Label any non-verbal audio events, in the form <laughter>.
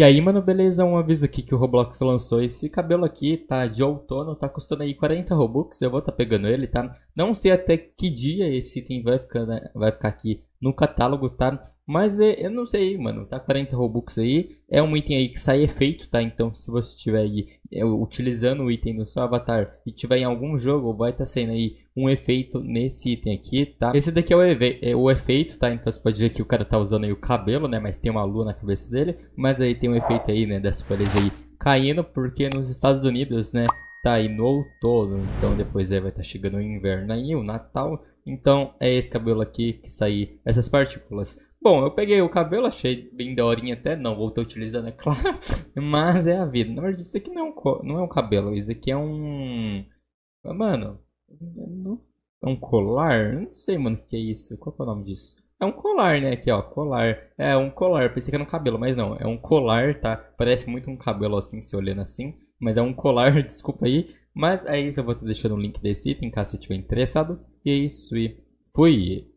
E aí, mano, beleza? Um aviso aqui que o Roblox lançou. Esse cabelo aqui tá de outono, tá custando aí 40 Robux. Eu vou estar tá pegando ele, tá? Não sei até que dia esse item vai ficar, né? vai ficar aqui no catálogo, tá? Mas é, eu não sei, mano. Tá 40 Robux aí. É um item aí que sai efeito, tá? Então, se você estiver aí é, utilizando o item no seu avatar e tiver em algum jogo, vai estar tá sendo aí um efeito nesse item aqui, tá? Esse daqui é o, é o, efeito, tá? Então você pode ver que o cara tá usando aí o cabelo, né? Mas tem uma lua na cabeça dele. Mas aí tem um efeito aí, né? Das folhas aí caindo, porque nos Estados Unidos, né? Tá aí no outono. Então depois aí vai estar tá chegando o inverno aí, o Natal. Então é esse cabelo aqui que sai essas partículas. Bom, eu peguei o cabelo, achei bem daorinha até, não vou estar utilizando, é claro, <laughs> mas é a vida. Na verdade, isso aqui não é um, não é um cabelo, isso aqui é um... Ah, mano, é um colar? não sei, mano, o que é isso, qual é o nome disso? É um colar, né, aqui, ó, colar. É um colar, pensei que era um cabelo, mas não, é um colar, tá? Parece muito um cabelo assim, se olhando assim, mas é um colar, <laughs> desculpa aí. Mas é isso, eu vou estar deixando o link desse item, caso você estiver interessado. E é isso, e fui!